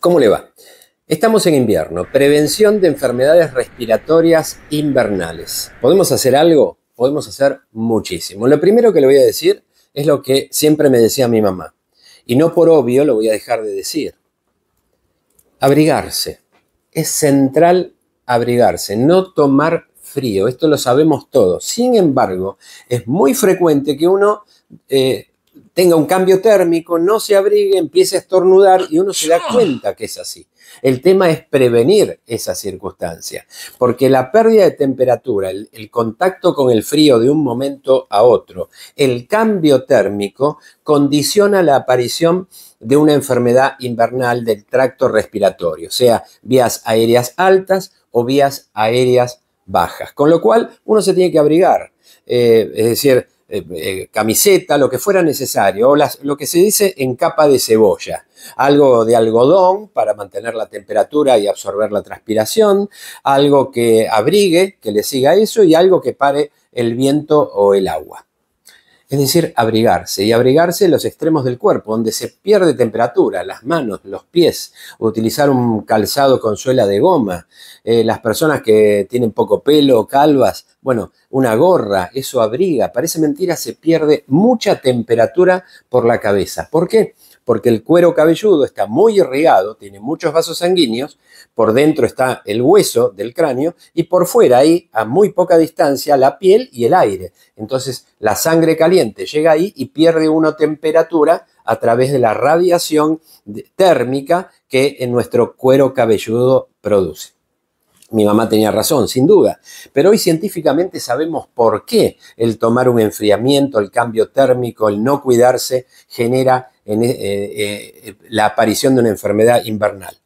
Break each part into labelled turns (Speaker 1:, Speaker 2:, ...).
Speaker 1: ¿Cómo le va? Estamos en invierno, prevención de enfermedades respiratorias invernales. ¿Podemos hacer algo? Podemos hacer muchísimo. Lo primero que le voy a decir es lo que siempre me decía mi mamá, y no por obvio lo voy a dejar de decir. Abrigarse. Es central abrigarse, no tomar frío, esto lo sabemos todos. Sin embargo, es muy frecuente que uno eh, tenga un cambio térmico, no se abrigue, empiece a estornudar y uno se da ah. cuenta que es así. El tema es prevenir esa circunstancia, porque la pérdida de temperatura, el, contacto con el frío de un momento a otro, el cambio térmico condiciona la aparición de una enfermedad invernal del tracto respiratorio, sea vías aéreas altas o vías aéreas bajas, con lo cual uno se tiene que abrigar, eh, es decir, eh, eh, camiseta, lo que fuera necesario, o lo que se dice en capa de cebolla, algo de algodón para mantener la temperatura y absorber la transpiración, algo que abrigue, que le siga eso, y algo que pare el viento o el agua es decir, abrigarse. Y abrigarse en los extremos del cuerpo, donde se pierde temperatura, las manos, los pies, utilizar un calzado con suela de goma, eh, las personas que tienen poco pelo, calvas, bueno, una gorra, eso abriga. Parece mentira, se pierde mucha temperatura por la cabeza. ¿Por qué? porque el cuero cabelludo está muy irrigado, tiene muchos vasos sanguíneos, por dentro está el hueso del cráneo y por fuera ahí, a muy poca distancia, la piel y el aire. Entonces la sangre caliente llega ahí y pierde una temperatura a través de la radiación térmica que en nuestro cuero cabelludo produce. Mi mamá tenía razón, sin duda, pero hoy científicamente sabemos por qué el tomar un enfriamiento, el cambio térmico, el no cuidarse genera eh, eh, la aparición de una enfermedad invernal.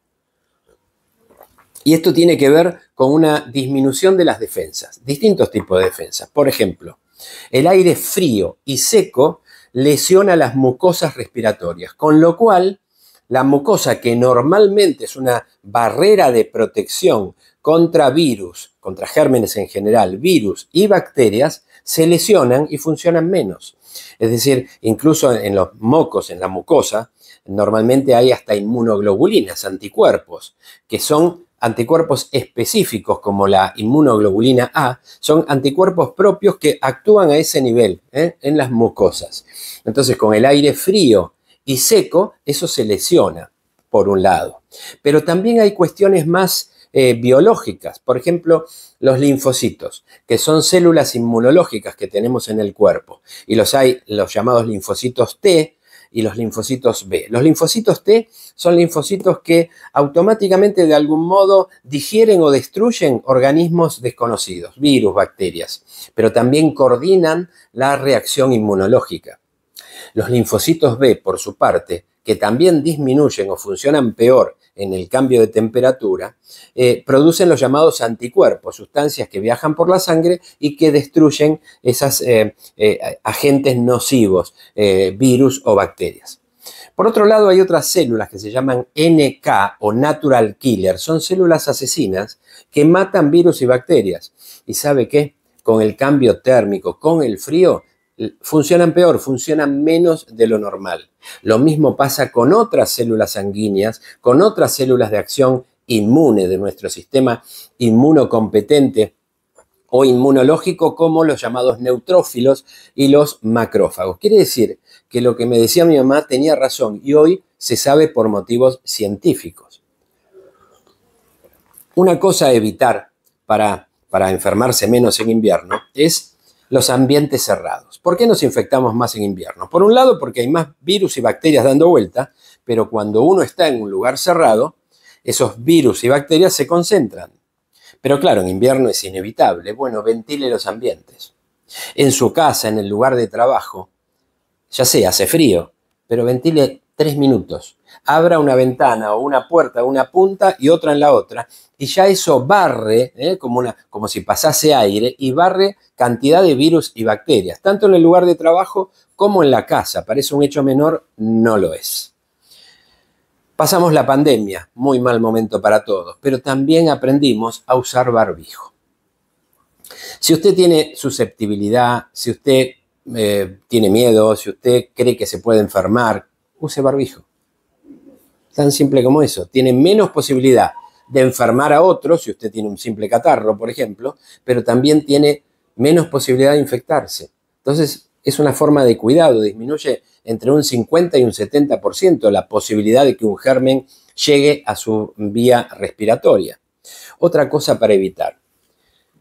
Speaker 1: Y esto tiene que ver con una disminución de las defensas, distintos tipos de defensas. Por ejemplo, el aire frío y seco lesiona las mucosas respiratorias, con lo cual la mucosa, que normalmente es una barrera de protección contra virus, contra gérmenes en general, virus y bacterias, se lesionan y funcionan menos. Es decir, incluso en los mocos, en la mucosa, normalmente hay hasta inmunoglobulinas, anticuerpos, que son anticuerpos específicos como la inmunoglobulina A, son anticuerpos propios que actúan a ese nivel, ¿eh? en las mucosas. Entonces, con el aire frío y seco, eso se lesiona, por un lado. Pero también hay cuestiones más eh, biológicas, por ejemplo, los linfocitos, que son células inmunológicas que tenemos en el cuerpo, y los hay los llamados linfocitos T y los linfocitos B. Los linfocitos T son linfocitos que automáticamente de algún modo digieren o destruyen organismos desconocidos, virus, bacterias, pero también coordinan la reacción inmunológica. Los linfocitos B, por su parte, que también disminuyen o funcionan peor en el cambio de temperatura, eh, producen los llamados anticuerpos, sustancias que viajan por la sangre y que destruyen esos eh, eh, agentes nocivos, virus o bacterias. Por otro lado, hay otras células que se llaman NK o natural killer. Son células asesinas que matan virus y bacterias. ¿Y sabe qué? Con el cambio térmico, con el frío, funcionan peor, funcionan menos de lo normal. Lo mismo pasa con otras células sanguíneas, con otras células de acción inmune de nuestro sistema inmunocompetente o inmunológico como los llamados neutrófilos y los macrófagos. Quiere decir que lo que me decía mi mamá tenía razón y hoy se sabe por motivos científicos. Una cosa a evitar para, para enfermarse menos en invierno es los ambientes cerrados. ¿Por qué nos infectamos más en invierno? Por un lado, porque hay más virus y bacterias dando vuelta, pero cuando uno está en un lugar cerrado, esos virus y bacterias se concentran. Pero claro, en invierno es inevitable. Bueno, ventile los ambientes. En su casa, en el lugar de trabajo, ya sé, hace frío, pero ventile tres minutos abra una ventana o una puerta una punta y otra en la otra, y ya eso barre, ¿eh? como, una, como si pasase aire, y barre cantidad de virus y bacterias, tanto en el lugar de trabajo como en la casa. Parece un hecho menor, no lo es. Pasamos la pandemia, muy mal momento para todos, pero también aprendimos a usar barbijo. Si usted tiene susceptibilidad, si usted eh, tiene miedo, si usted cree que se puede enfermar, use barbijo. Tan simple como eso. Tiene menos posibilidad de enfermar a otros, si usted tiene un simple catarro, por ejemplo, pero también tiene menos posibilidad de infectarse. Entonces, es una forma de cuidado, disminuye entre un 50 y un 70% la posibilidad de que un germen llegue a su vía respiratoria. Otra cosa para evitar,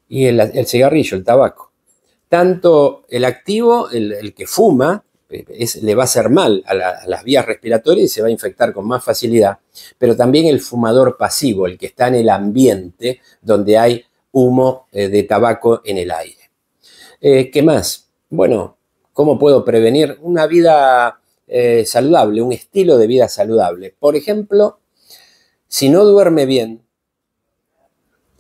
Speaker 1: y el, cigarrillo, el tabaco. Tanto el activo, el que fuma, le va a hacer mal a, las vías respiratorias y se va a infectar con más facilidad, pero también el fumador pasivo, el que está en el ambiente donde hay humo eh, de tabaco en el aire. Eh, ¿Qué más? Bueno, ¿cómo puedo prevenir una vida eh, saludable, un estilo de vida saludable? Por ejemplo, si no duerme bien,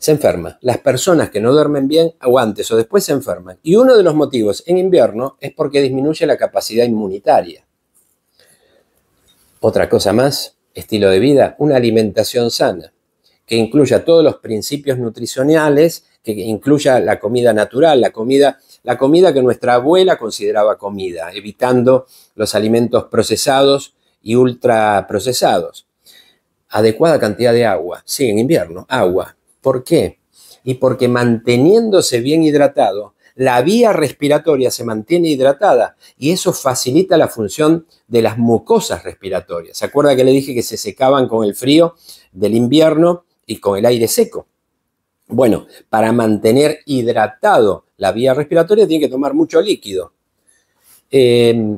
Speaker 1: se enferma. Las personas que no duermen bien, aguantes o después se enferman. Y uno de los motivos en invierno es porque disminuye la capacidad inmunitaria. Otra cosa más, estilo de vida, una alimentación sana, que incluya todos los principios nutricionales, que incluya la comida natural, la comida, la comida que nuestra abuela consideraba comida, evitando los alimentos procesados y ultraprocesados. Adecuada cantidad de agua, sí, en invierno, agua, ¿Por qué? Y porque manteniéndose bien hidratado, la vía respiratoria se mantiene hidratada y eso facilita la función de las mucosas respiratorias. ¿Se acuerda que le dije que se secaban con el frío del invierno y con el aire seco? Bueno, para mantener hidratado la vía respiratoria tiene que tomar mucho líquido. Eh,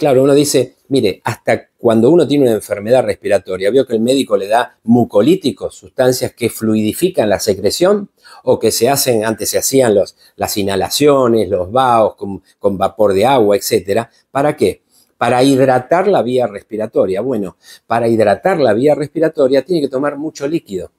Speaker 1: Claro, uno dice, mire, hasta cuando uno tiene una enfermedad respiratoria, veo que el médico le da mucolíticos, sustancias que fluidifican la secreción o que se hacen, antes se hacían los, las inhalaciones, los vaos con, con vapor de agua, etcétera. ¿Para qué? Para hidratar la vía respiratoria. Bueno, para hidratar la vía respiratoria tiene que tomar mucho líquido.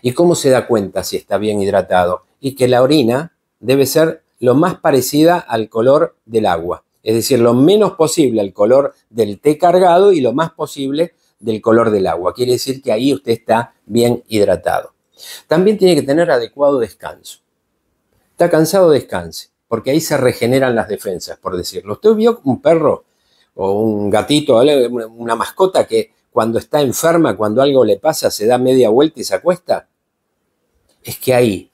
Speaker 1: ¿Y cómo se da cuenta si está bien hidratado? Y que la orina debe ser lo más parecida al color del agua es decir, lo menos posible al color del té cargado y lo más posible del color del agua. Quiere decir que ahí usted está bien hidratado. También tiene que tener adecuado descanso. Está cansado, descanse, porque ahí se regeneran las defensas, por decirlo. Usted vio un perro o un gatito, una mascota que cuando está enferma, cuando algo le pasa, se da media vuelta y se acuesta. Es que ahí,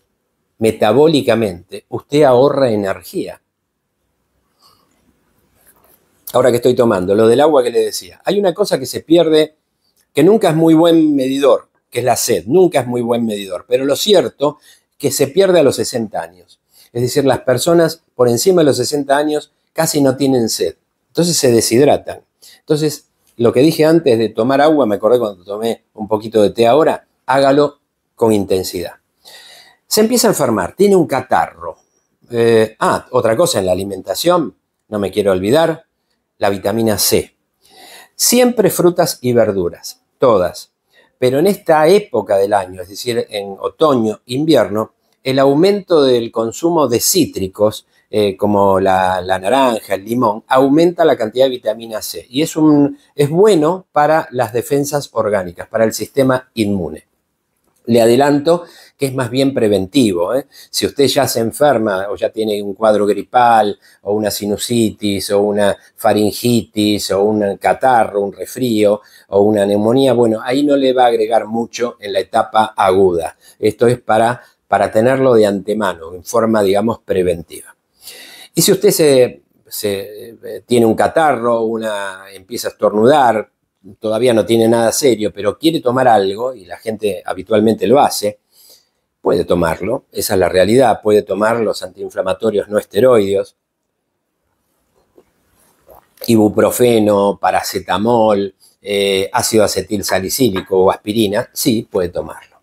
Speaker 1: metabólicamente, usted ahorra energía ahora que estoy tomando, lo del agua que le decía. Hay una cosa que se pierde, que nunca es muy buen medidor, que es la sed, nunca es muy buen medidor, pero lo cierto que se pierde a los 60 años. Es decir, las personas por encima de los 60 años casi no tienen sed, entonces se deshidratan. Entonces, lo que dije antes de tomar agua, me acordé cuando tomé un poquito de té ahora, hágalo con intensidad. Se empieza a enfermar, tiene un catarro. Eh, ah, otra cosa en la alimentación, no me quiero olvidar, la vitamina C. Siempre frutas y verduras, todas. Pero en esta época del año, es decir, en otoño, invierno, el aumento del consumo de cítricos, eh, como la, naranja, el limón, aumenta la cantidad de vitamina C y es, un, es bueno para las defensas orgánicas, para el sistema inmune. Le adelanto que es más bien preventivo. ¿eh? Si usted ya se enferma o ya tiene un cuadro gripal o una sinusitis o una faringitis o un catarro, un refrío o una neumonía, bueno, ahí no le va a agregar mucho en la etapa aguda. Esto es para, para tenerlo de antemano, en forma, digamos, preventiva. Y si usted eh, tiene un catarro, una, empieza a estornudar, todavía no tiene nada serio, pero quiere tomar algo, y la gente habitualmente lo hace, Puede tomarlo, esa es la realidad, puede tomar los antiinflamatorios no esteroideos, ibuprofeno, paracetamol, eh, ácido acetil salicílico o aspirina, sí, puede tomarlo.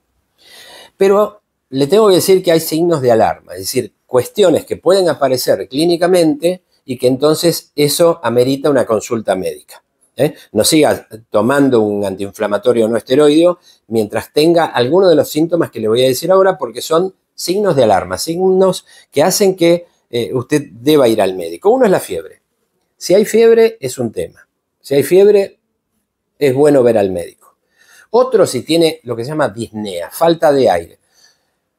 Speaker 1: Pero le tengo que decir que hay signos de alarma, es decir, cuestiones que pueden aparecer clínicamente y que entonces eso amerita una consulta médica. ¿eh? no siga tomando un antiinflamatorio no esteroideo mientras tenga alguno de los síntomas que le voy a decir ahora, porque son signos de alarma, signos que hacen que eh, usted deba ir al médico. Uno es la fiebre. Si hay fiebre, es un tema. Si hay fiebre, es bueno ver al médico. Otro, si tiene lo que se llama disnea, falta de aire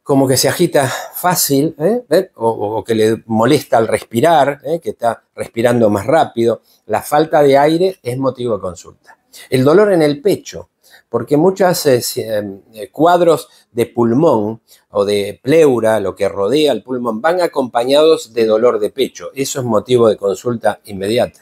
Speaker 1: como que se agita fácil ¿eh? ¿Eh? O, que le molesta al respirar, ¿eh? que está respirando más rápido. La falta de aire es motivo de consulta. El dolor en el pecho, porque muchos em, cuadros de pulmón o de pleura, lo que rodea el pulmón, van acompañados de dolor de pecho. Eso es motivo de consulta inmediata.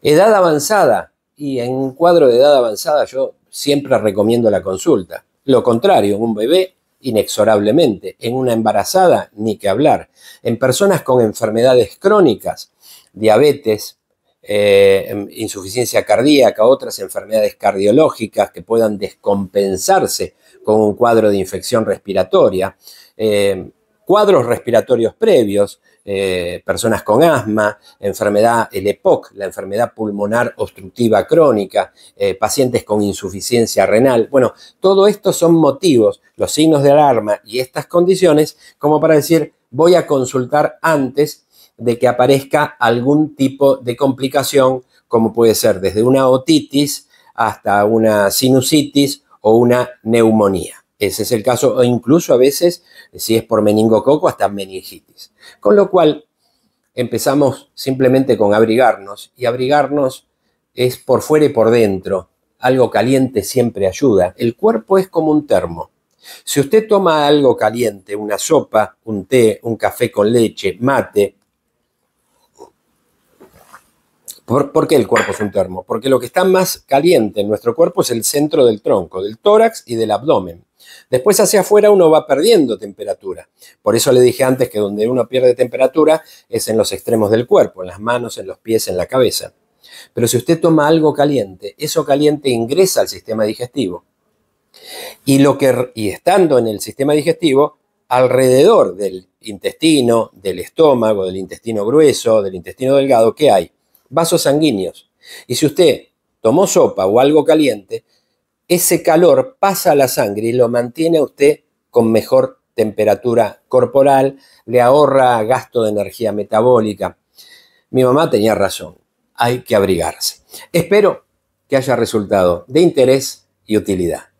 Speaker 1: Edad avanzada, y en un cuadro de edad avanzada yo siempre recomiendo la consulta. Lo contrario, un bebé inexorablemente. En una embarazada, ni que hablar. En personas con enfermedades crónicas, diabetes, eh, insuficiencia cardíaca, otras enfermedades cardiológicas que puedan descompensarse con un cuadro de infección respiratoria. Eh, cuadros respiratorios previos, eh, personas con asma, enfermedad, el EPOC, la enfermedad pulmonar obstructiva crónica, eh, pacientes con insuficiencia renal. Bueno, todo esto son motivos, los signos de alarma y estas condiciones, como para decir, voy a consultar antes de que aparezca algún tipo de complicación, como puede ser desde una otitis hasta una sinusitis o una neumonía. Ese es el caso, o incluso a veces, si es por meningococo, hasta meningitis. Con lo cual, empezamos simplemente con abrigarnos, y abrigarnos es por fuera y por dentro. Algo caliente siempre ayuda. El cuerpo es como un termo. Si usted toma algo caliente, una sopa, un té, un café con leche, mate, ¿Por, qué el cuerpo es un termo? Porque lo que está más caliente en nuestro cuerpo es el centro del tronco, del tórax y del abdomen. Después hacia afuera uno va perdiendo temperatura. Por eso le dije antes que donde uno pierde temperatura es en los extremos del cuerpo, en las manos, en los pies, en la cabeza. Pero si usted toma algo caliente, eso caliente ingresa al sistema digestivo. Y, lo que, y estando en el sistema digestivo, alrededor del intestino, del estómago, del intestino grueso, del intestino delgado, ¿qué hay? Vasos sanguíneos. Y si usted tomó sopa o algo caliente, ese calor pasa a la sangre y lo mantiene a usted con mejor temperatura corporal, le ahorra gasto de energía metabólica. Mi mamá tenía razón, hay que abrigarse. Espero que haya resultado de interés y utilidad.